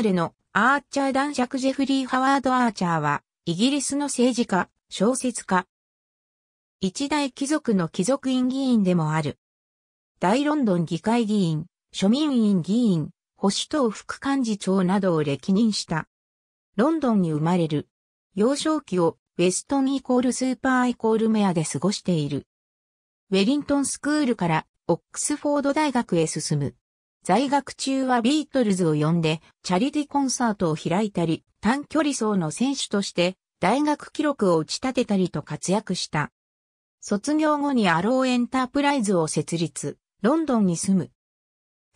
ーのアーチャー男爵ジェフリー・ハワード・アーチャーは、イギリスの政治家、小説家。一大貴族の貴族院議員でもある。大ロンドン議会議員、庶民院議員、保守党副幹事長などを歴任した。ロンドンに生まれる。幼少期をウェストンイコールスーパーイコールメアで過ごしている。ウェリントンスクールからオックスフォード大学へ進む。在学中はビートルズを呼んで、チャリティコンサートを開いたり、短距離走の選手として、大学記録を打ち立てたりと活躍した。卒業後にアローエンタープライズを設立、ロンドンに住む。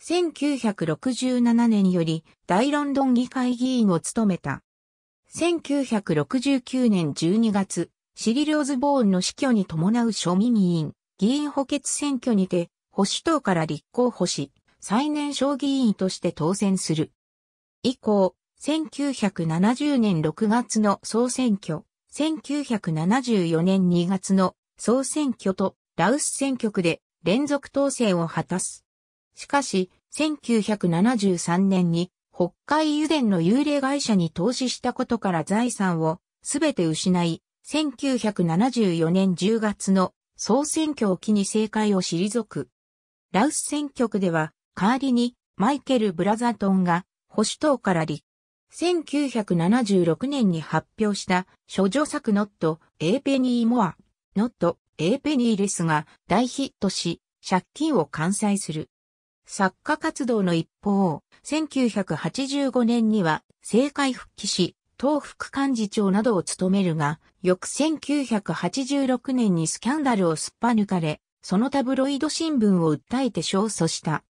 1967年より大ロンドン議会議員を務めた。1969年12月、シリル・オズボーンの死去に伴う庶民議員、議員補欠選挙にて、保守党から立候補し、最年少議員として当選する。以降、1970年6月の総選挙、1974年2月の総選挙とラウス選挙区で連続当選を果たす。しかし、1973年に北海油田の幽霊会社に投資したことから財産をすべて失い、1974年10月の総選挙を機に政界を退く。ラウス選挙区では代わりにマイケル・ブラザトンが保守党から立1976年に発表した、処女作ノット・エーペニー・モア、ノット・エーペニー・レスが大ヒットし、借金を完済する。作家活動の一方、1985年には政界復帰し、党副幹事長などを務めるが、翌1986年にスキャンダルをすっぱ抜かれ、そのタブロイド新聞を訴えて勝訴した。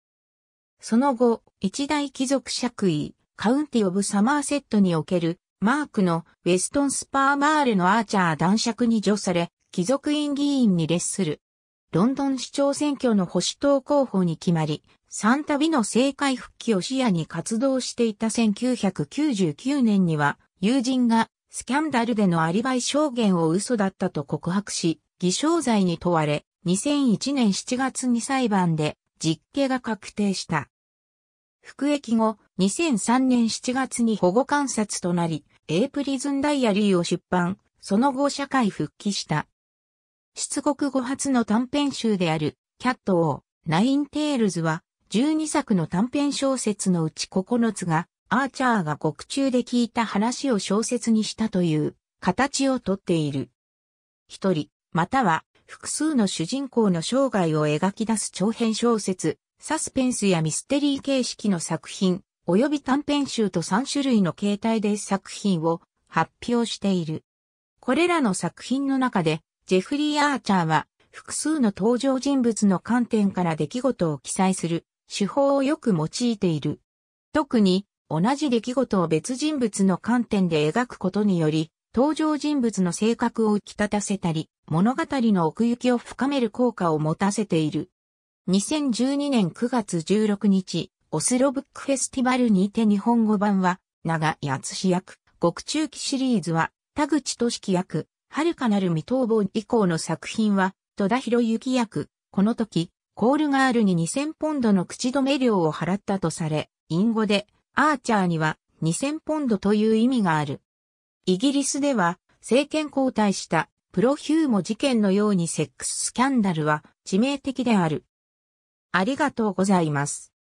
その後、一大貴族爵位、カウンティ・オブ・サマーセットにおける、マークのウェストン・スパーマールのアーチャー男爵に除され、貴族院議員に列する。ロンドン市長選挙の保守党候補に決まり、3度の政界復帰を視野に活動していた1999年には、友人がスキャンダルでのアリバイ証言を嘘だったと告白し、偽証罪に問われ、2001年7月に裁判で実刑が確定した。服役後、2003年7月に保護観察となり、A プリズンダイアリーを出版、その後社会復帰した。出国後初の短編集である、キャット王、ナインテールズは、12作の短編小説のうち9つが、アーチャーが獄中で聞いた話を小説にしたという形をとっている。一人、または複数の主人公の生涯を描き出す長編小説、サスペンスやミステリー形式の作品、及び短編集と3種類の形態で作品を発表している。これらの作品の中で、ジェフリー・アーチャーは、複数の登場人物の観点から出来事を記載する手法をよく用いている。特に、同じ出来事を別人物の観点で描くことにより、登場人物の性格を浮き立たせたり、物語の奥行きを深める効果を持たせている。2012年9月16日、オスロブックフェスティバルにて日本語版は、長谷敦役、極中期シリーズは、田口俊樹役、遥かなる未逃亡以降の作品は、戸田博之役、この時、コールガールに2000ポンドの口止め料を払ったとされ、ン語で、アーチャーには2000ポンドという意味がある。イギリスでは、政権交代したプロヒューモ事件のようにセックススキャンダルは致命的である。ありがとうございます。